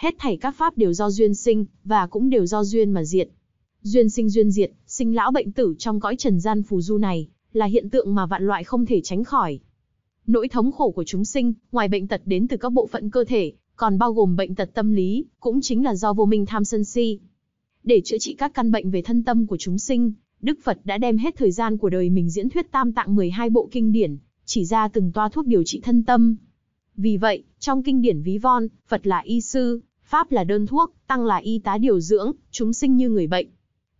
hết thảy các pháp đều do duyên sinh, và cũng đều do duyên mà diệt. Duyên sinh duyên diệt, sinh lão bệnh tử trong cõi trần gian phù du này, là hiện tượng mà vạn loại không thể tránh khỏi. Nỗi thống khổ của chúng sinh, ngoài bệnh tật đến từ các bộ phận cơ thể, còn bao gồm bệnh tật tâm lý, cũng chính là do vô minh tham sân si. Để chữa trị các căn bệnh về thân tâm của chúng sinh, Đức Phật đã đem hết thời gian của đời mình diễn thuyết tam tạng 12 bộ kinh điển, chỉ ra từng toa thuốc điều trị thân tâm. Vì vậy, trong kinh điển ví von, Phật là y sư, Pháp là đơn thuốc, Tăng là y tá điều dưỡng, chúng sinh như người bệnh.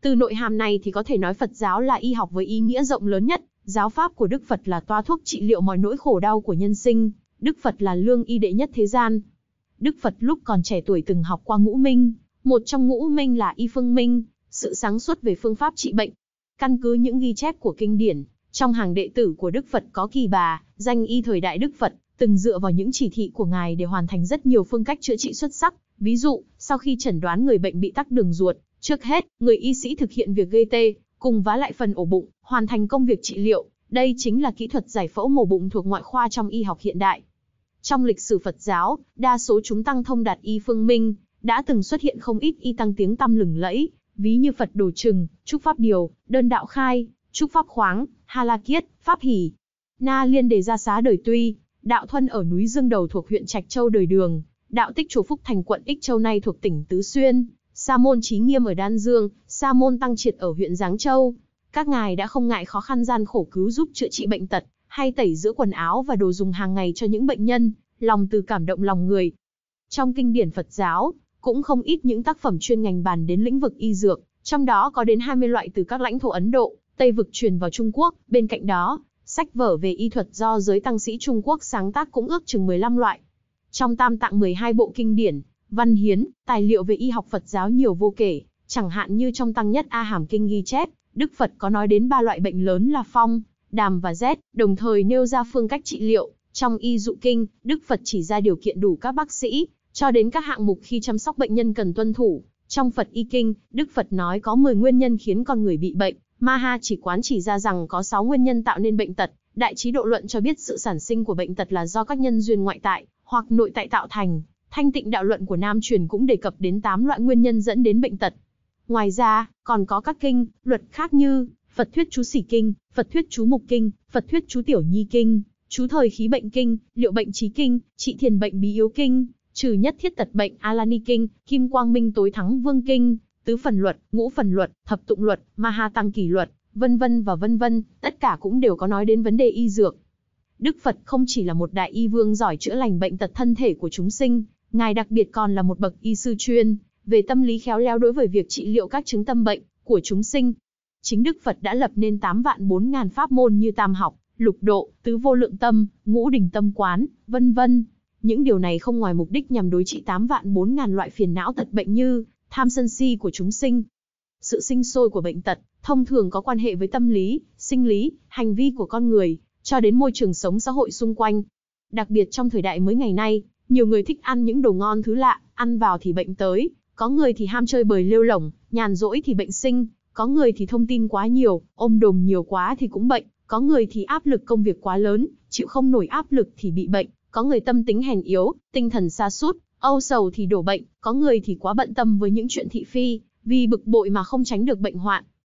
Từ nội hàm này thì có thể nói Phật giáo là y học với ý nghĩa rộng lớn nhất, giáo pháp của Đức Phật là toa thuốc trị liệu mọi nỗi khổ đau của nhân sinh, Đức Phật là lương y đệ nhất thế gian. Đức Phật lúc còn trẻ tuổi từng học qua ngũ minh, một trong ngũ minh là y phương minh, sự sáng suốt về phương pháp trị bệnh. Căn cứ những ghi chép của kinh điển, trong hàng đệ tử của Đức Phật có kỳ bà, danh y thời đại Đức Phật, từng dựa vào những chỉ thị của ngài để hoàn thành rất nhiều phương cách chữa trị xuất sắc, ví dụ, sau khi chẩn đoán người bệnh bị tắc đường ruột, trước hết, người y sĩ thực hiện việc gây tê, cùng vá lại phần ổ bụng, hoàn thành công việc trị liệu, đây chính là kỹ thuật giải phẫu mổ bụng thuộc ngoại khoa trong y học hiện đại. Trong lịch sử Phật giáo, đa số chúng tăng thông đạt y phương minh, đã từng xuất hiện không ít y tăng tiếng tăm lừng lẫy, ví như Phật Đồ Trừng, Trúc Pháp Điều, Đơn Đạo Khai, Trúc Pháp Khoáng, Hà La Kiết, Pháp Hỷ. Na Liên đề ra xá đời tuy, Đạo Thuân ở núi Dương Đầu thuộc huyện Trạch Châu đời đường, đạo tích chủ Phúc Thành quận Ích Châu nay thuộc tỉnh Tứ Xuyên, Sa môn Chí Nghiêm ở Đan Dương, Sa môn Tăng Triệt ở huyện Giáng Châu. Các ngài đã không ngại khó khăn gian khổ cứu giúp chữa trị bệnh tật, hay tẩy giữa quần áo và đồ dùng hàng ngày cho những bệnh nhân, lòng từ cảm động lòng người. Trong kinh điển Phật giáo, cũng không ít những tác phẩm chuyên ngành bàn đến lĩnh vực y dược, trong đó có đến 20 loại từ các lãnh thổ Ấn Độ, Tây vực truyền vào Trung Quốc, bên cạnh đó, Sách vở về y thuật do giới tăng sĩ Trung Quốc sáng tác cũng ước chừng 15 loại. Trong tam tạng 12 bộ kinh điển, văn hiến, tài liệu về y học Phật giáo nhiều vô kể, chẳng hạn như trong tăng nhất A Hàm Kinh ghi chép, Đức Phật có nói đến ba loại bệnh lớn là phong, đàm và rét, đồng thời nêu ra phương cách trị liệu. Trong y dụ kinh, Đức Phật chỉ ra điều kiện đủ các bác sĩ, cho đến các hạng mục khi chăm sóc bệnh nhân cần tuân thủ. Trong Phật y kinh, Đức Phật nói có 10 nguyên nhân khiến con người bị bệnh, Maha chỉ quán chỉ ra rằng có 6 nguyên nhân tạo nên bệnh tật, đại trí độ luận cho biết sự sản sinh của bệnh tật là do các nhân duyên ngoại tại hoặc nội tại tạo thành, thanh tịnh đạo luận của Nam truyền cũng đề cập đến 8 loại nguyên nhân dẫn đến bệnh tật. Ngoài ra, còn có các kinh, luật khác như Phật thuyết chú sỉ kinh, Phật thuyết chú mục kinh, Phật thuyết chú tiểu nhi kinh, chú thời khí bệnh kinh, liệu bệnh trí kinh, trị thiền bệnh bí yếu kinh, trừ nhất thiết tật bệnh Alani kinh, Kim Quang Minh tối thắng vương kinh, tứ phần luật, ngũ phần luật, thập tụng luật, ma ha tăng kỳ luật, vân vân và vân vân, tất cả cũng đều có nói đến vấn đề y dược. Đức Phật không chỉ là một đại y vương giỏi chữa lành bệnh tật thân thể của chúng sinh, ngài đặc biệt còn là một bậc y sư chuyên về tâm lý khéo léo đối với việc trị liệu các chứng tâm bệnh của chúng sinh. Chính Đức Phật đã lập nên 8 vạn 4 ngàn pháp môn như tam học, lục độ, tứ vô lượng tâm, ngũ đình tâm quán, vân vân. Những điều này không ngoài mục đích nhằm đối trị 8 vạn 4 ngàn loại phiền não tật bệnh như tham sân si của chúng sinh. Sự sinh sôi của bệnh tật, thông thường có quan hệ với tâm lý, sinh lý, hành vi của con người, cho đến môi trường sống xã hội xung quanh. Đặc biệt trong thời đại mới ngày nay, nhiều người thích ăn những đồ ngon thứ lạ, ăn vào thì bệnh tới, có người thì ham chơi bời lêu lỏng, nhàn rỗi thì bệnh sinh, có người thì thông tin quá nhiều, ôm đồm nhiều quá thì cũng bệnh, có người thì áp lực công việc quá lớn, chịu không nổi áp lực thì bị bệnh, có người tâm tính hèn yếu, tinh thần xa sút, Âu sầu thì đổ bệnh, có người thì quá bận tâm với những chuyện thị phi, vì bực bội mà không tránh được bệnh hoạn.